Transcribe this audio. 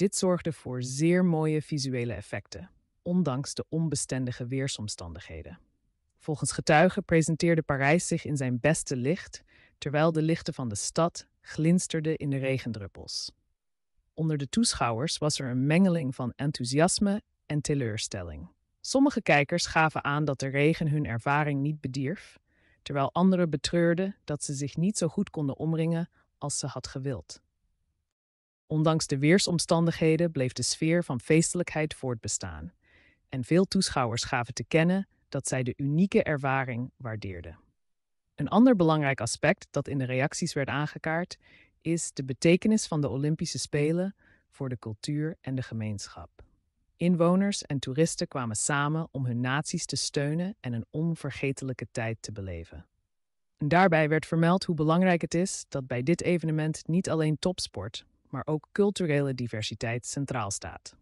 Dit zorgde voor zeer mooie visuele effecten, ondanks de onbestendige weersomstandigheden. Volgens getuigen presenteerde Parijs zich in zijn beste licht, terwijl de lichten van de stad glinsterden in de regendruppels. Onder de toeschouwers was er een mengeling van enthousiasme en teleurstelling. Sommige kijkers gaven aan dat de regen hun ervaring niet bedierf, terwijl anderen betreurden dat ze zich niet zo goed konden omringen als ze had gewild. Ondanks de weersomstandigheden bleef de sfeer van feestelijkheid voortbestaan. En veel toeschouwers gaven te kennen dat zij de unieke ervaring waardeerden. Een ander belangrijk aspect dat in de reacties werd aangekaart, is de betekenis van de Olympische Spelen voor de cultuur en de gemeenschap. Inwoners en toeristen kwamen samen om hun naties te steunen en een onvergetelijke tijd te beleven. daarbij werd vermeld hoe belangrijk het is dat bij dit evenement niet alleen topsport, maar ook culturele diversiteit centraal staat.